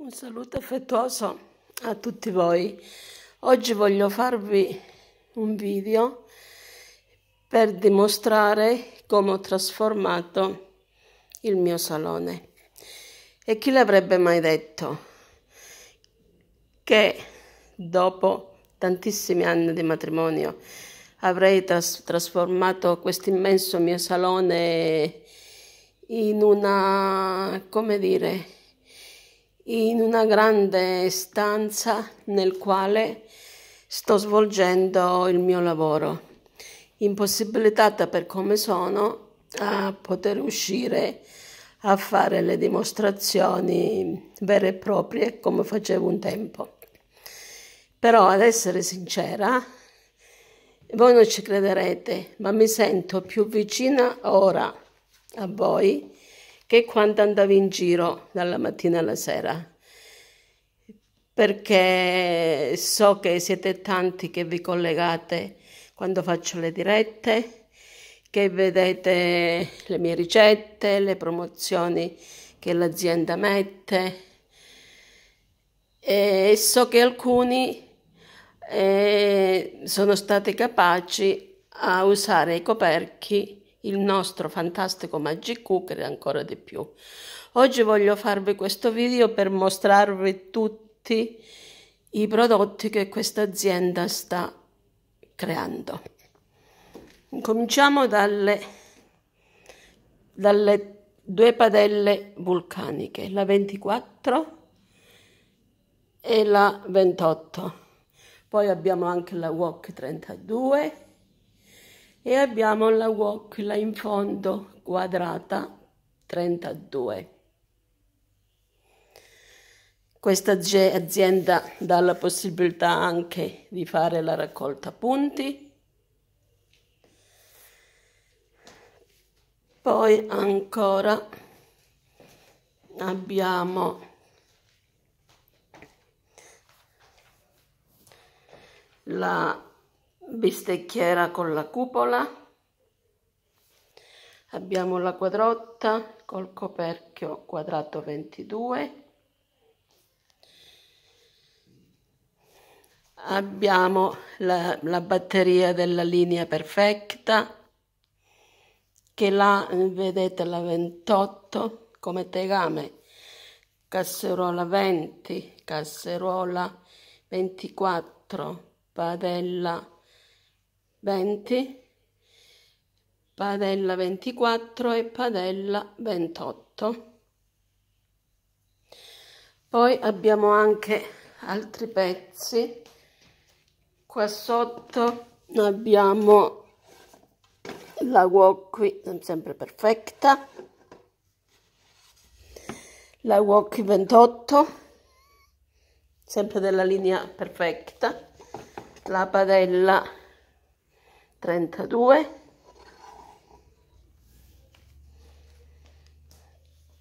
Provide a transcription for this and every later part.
Un saluto affettuoso a tutti voi. Oggi voglio farvi un video per dimostrare come ho trasformato il mio salone. E chi l'avrebbe mai detto che dopo tantissimi anni di matrimonio avrei tras trasformato questo immenso mio salone in una, come dire, in una grande stanza nel quale sto svolgendo il mio lavoro, impossibilitata per come sono a poter uscire a fare le dimostrazioni vere e proprie come facevo un tempo. Però ad essere sincera, voi non ci crederete, ma mi sento più vicina ora a voi che quando andavi in giro dalla mattina alla sera perché so che siete tanti che vi collegate quando faccio le dirette, che vedete le mie ricette, le promozioni che l'azienda mette e so che alcuni eh, sono stati capaci a usare i coperchi il nostro fantastico Magic Cooker ancora di più. Oggi voglio farvi questo video per mostrarvi tutti i prodotti che questa azienda sta creando. Cominciamo dalle, dalle due padelle vulcaniche, la 24 e la 28. Poi abbiamo anche la Wok 32 e abbiamo la wok là in fondo quadrata 32. Questa azienda dà la possibilità anche di fare la raccolta punti. Poi ancora abbiamo la bistecchiera con la cupola, abbiamo la quadrotta col coperchio quadrato 22, abbiamo la, la batteria della linea perfetta, che la vedete la 28 come tegame, casseruola 20, casseruola 24, padella 20, padella 24 e padella 28. Poi abbiamo anche altri pezzi. Qua sotto abbiamo la wok non sempre perfetta. La wok 28, sempre della linea perfetta. La padella 32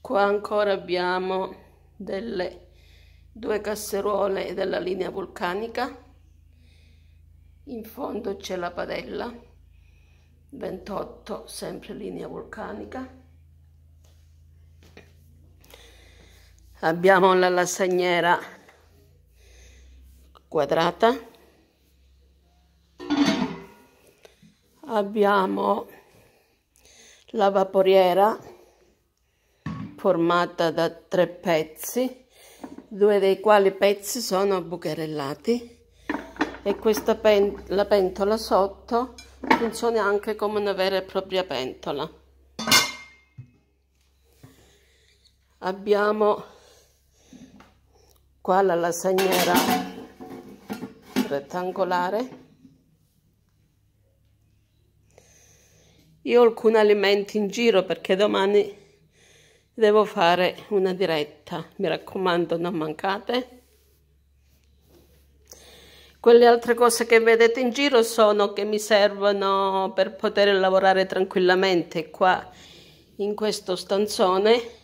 qua ancora abbiamo delle due casseruole della linea vulcanica in fondo c'è la padella 28 sempre linea vulcanica abbiamo la lasagnera quadrata abbiamo la vaporiera formata da tre pezzi due dei quali pezzi sono bucherellati e questa pen la pentola sotto funziona anche come una vera e propria pentola abbiamo qua la lasagnera rettangolare Io ho alcuni alimenti in giro perché domani devo fare una diretta. Mi raccomando, non mancate. Quelle altre cose che vedete in giro sono che mi servono per poter lavorare tranquillamente qua in questo stanzone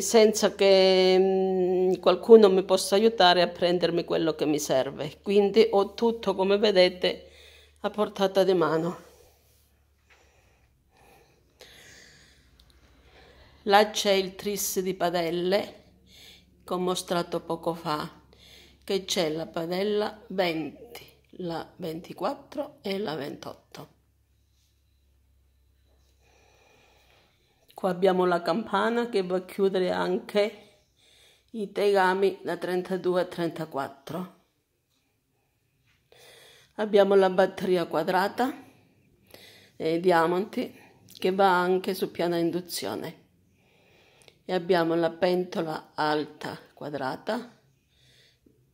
senza che mm, qualcuno mi possa aiutare a prendermi quello che mi serve. Quindi ho tutto, come vedete, a portata di mano. Là c'è il tris di padelle, che ho mostrato poco fa, che c'è la padella 20, la 24 e la 28. Qua abbiamo la campana che va a chiudere anche i tegami da 32 a 34. Abbiamo la batteria quadrata e eh, diamanti che va anche su piano induzione e abbiamo la pentola alta quadrata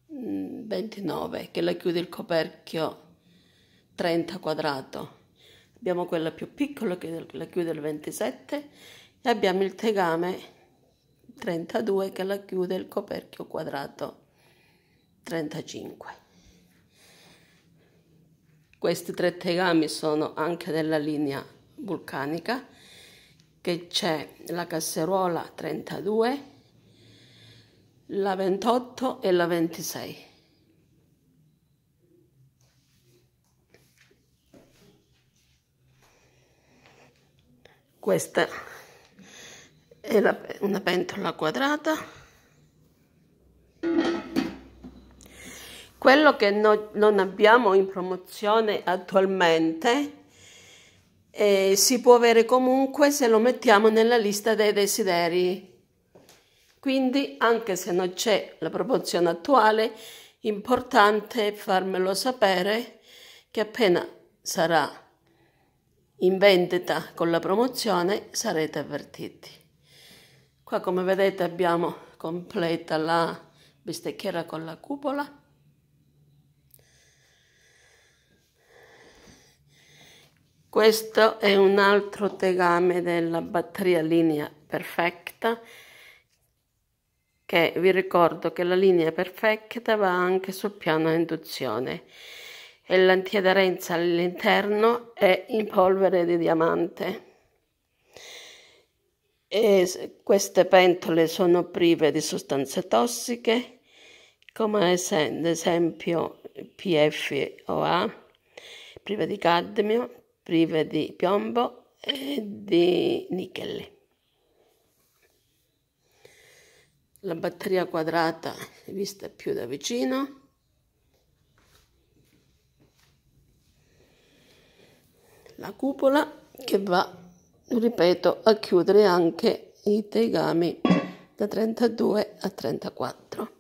29 mm, che la chiude il coperchio 30 quadrato abbiamo quella più piccola che la chiude il 27 e abbiamo il tegame 32 che la chiude il coperchio quadrato 35 questi tre tegami sono anche della linea vulcanica che c'è la casseruola 32, la 28 e la 26. Questa è la, una pentola quadrata. Quello che no, non abbiamo in promozione attualmente e si può avere comunque se lo mettiamo nella lista dei desideri. Quindi, anche se non c'è la proporzione attuale, importante farmelo sapere che appena sarà in vendita con la promozione sarete avvertiti. Qua come vedete abbiamo completa la bistecchiera con la cupola Questo è un altro tegame della batteria linea perfetta che vi ricordo che la linea perfetta va anche sul piano a induzione e l'antiaderenza all'interno è in polvere di diamante. E queste pentole sono prive di sostanze tossiche come ad esempio PFOA, prive di cadmio, prive di piombo e di nichelle. La batteria quadrata è vista più da vicino. La cupola che va, ripeto, a chiudere anche i tegami da 32 a 34.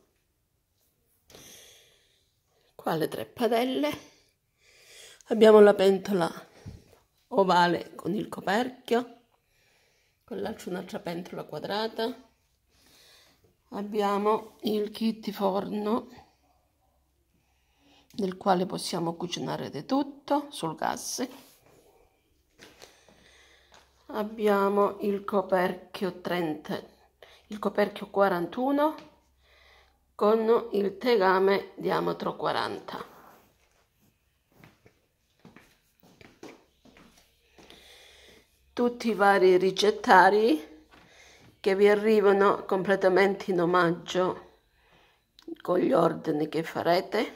Qua le tre padelle. Abbiamo la pentola ovale con il coperchio, quell'altro un'altra pentola quadrata, abbiamo il kit forno nel quale possiamo cucinare di tutto sul gas abbiamo il coperchio 30 il coperchio 41 con il tegame diametro 40 tutti i vari ricettari che vi arrivano completamente in omaggio con gli ordini che farete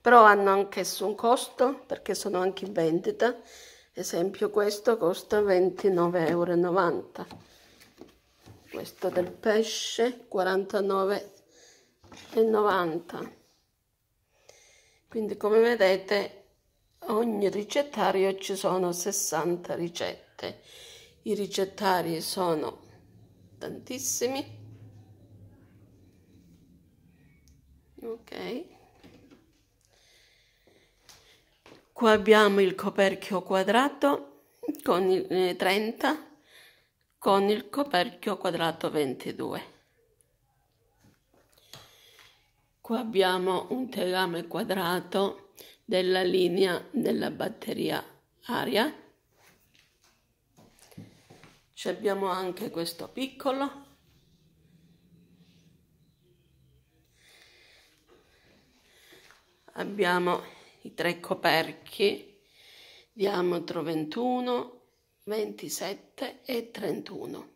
però hanno anch'esso un costo perché sono anche in vendita esempio questo costa 29,90 euro questo del pesce 49,90 quindi come vedete ogni ricettario ci sono 60 ricette carte. I ricettari sono tantissimi. Ok. Qua abbiamo il coperchio quadrato con il 30 eh, con il coperchio quadrato 22. Qua abbiamo un tegame quadrato della linea della batteria aria ci abbiamo anche questo piccolo abbiamo i tre coperchi diametro 21 27 e 31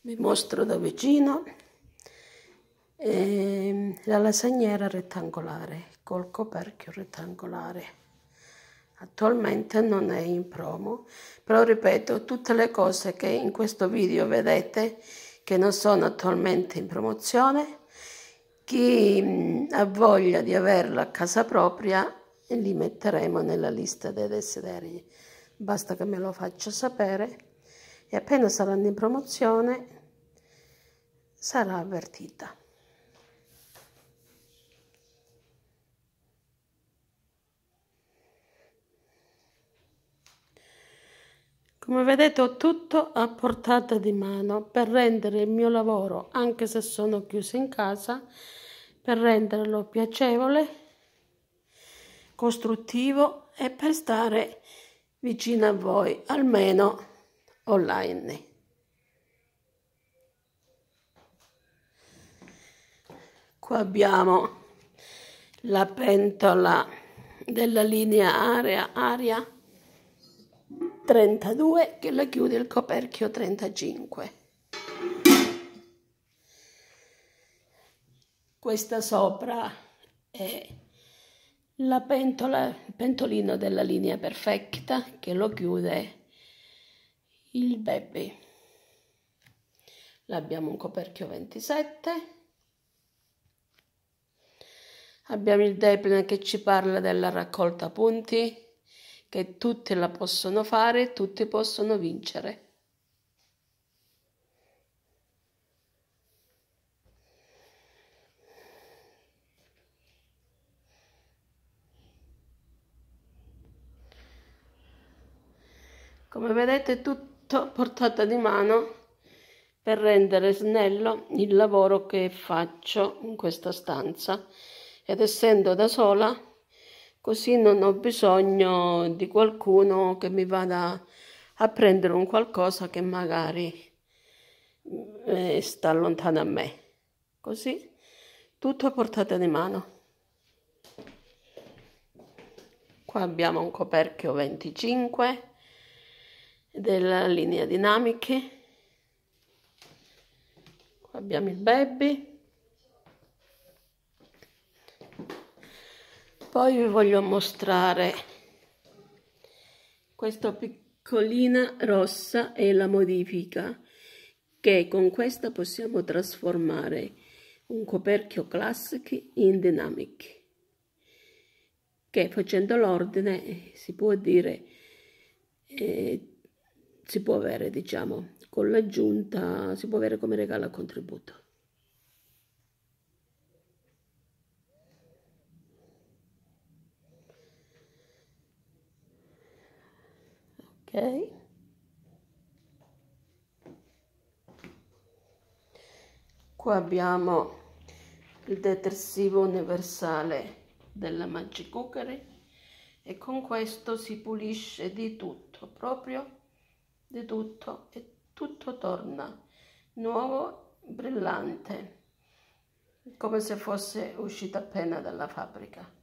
vi mostro da vicino eh, la lasagniera rettangolare col coperchio rettangolare attualmente non è in promo, però ripeto tutte le cose che in questo video vedete che non sono attualmente in promozione. Chi ha voglia di averla a casa propria li metteremo nella lista dei desideri. Basta che me lo faccia sapere e appena saranno in promozione sarà avvertita. Come vedete ho tutto a portata di mano per rendere il mio lavoro, anche se sono chiusa in casa, per renderlo piacevole, costruttivo e per stare vicino a voi, almeno online. Qua abbiamo la pentola della linea area, aria 32 che la chiude il coperchio 35 questa sopra è la pentola il pentolino della linea perfetta che lo chiude il baby abbiamo un coperchio 27 abbiamo il deplane che ci parla della raccolta punti che tutti la possono fare, tutti possono vincere. Come vedete tutto portata di mano per rendere snello il lavoro che faccio in questa stanza ed essendo da sola così non ho bisogno di qualcuno che mi vada a prendere un qualcosa che magari eh, sta lontano da me. Così tutto a portata di mano. Qua abbiamo un coperchio 25 della linea dinamiche. Qua abbiamo il baby. Poi vi voglio mostrare questa piccolina rossa e la modifica che con questa possiamo trasformare un coperchio classic in dynamic che facendo l'ordine si può dire eh, si può avere diciamo con l'aggiunta si può avere come regalo a contributo ok qua abbiamo il detersivo universale della Magic Cookery e con questo si pulisce di tutto proprio di tutto e tutto torna nuovo brillante come se fosse uscito appena dalla fabbrica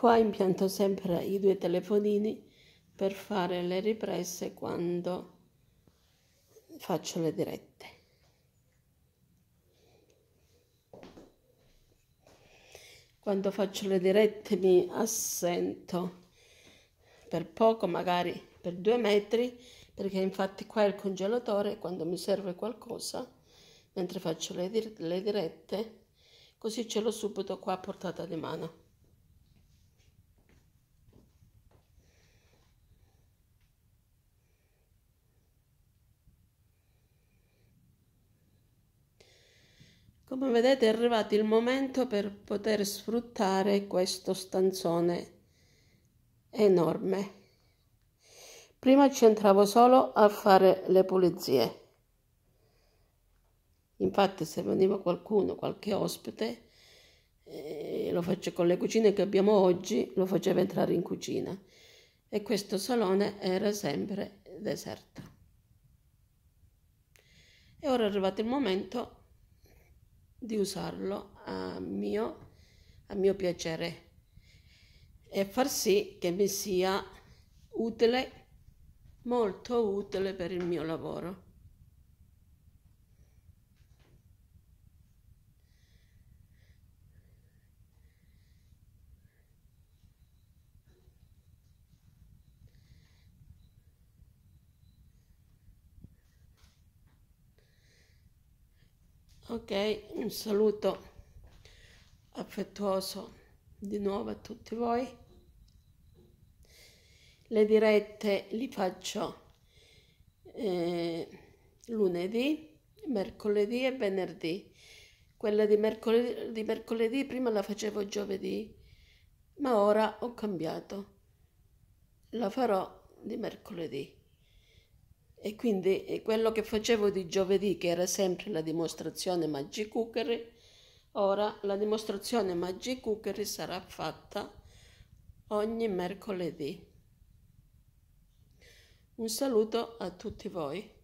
Qua impianto sempre i due telefonini per fare le riprese quando faccio le dirette. Quando faccio le dirette mi assento per poco, magari per due metri, perché infatti qua è il congelatore, quando mi serve qualcosa, mentre faccio le, dirette, così ce l'ho subito qua a portata di mano. Come vedete è arrivato il momento per poter sfruttare questo stanzone enorme. Prima ci entravo solo a fare le pulizie. Infatti se veniva qualcuno, qualche ospite, eh, lo faccio con le cucine che abbiamo oggi, lo facevo entrare in cucina. E questo salone era sempre deserto. E ora è arrivato il momento di usarlo a mio, a mio piacere e far sì che mi sia utile, molto utile per il mio lavoro. Ok, un saluto affettuoso di nuovo a tutti voi. Le dirette li faccio eh, lunedì, mercoledì e venerdì. Quella di mercoledì, di mercoledì prima la facevo giovedì, ma ora ho cambiato. La farò di mercoledì. E quindi eh, quello che facevo di giovedì, che era sempre la dimostrazione Maggi Cookery, ora la dimostrazione Maggi Cookery sarà fatta ogni mercoledì. Un saluto a tutti voi.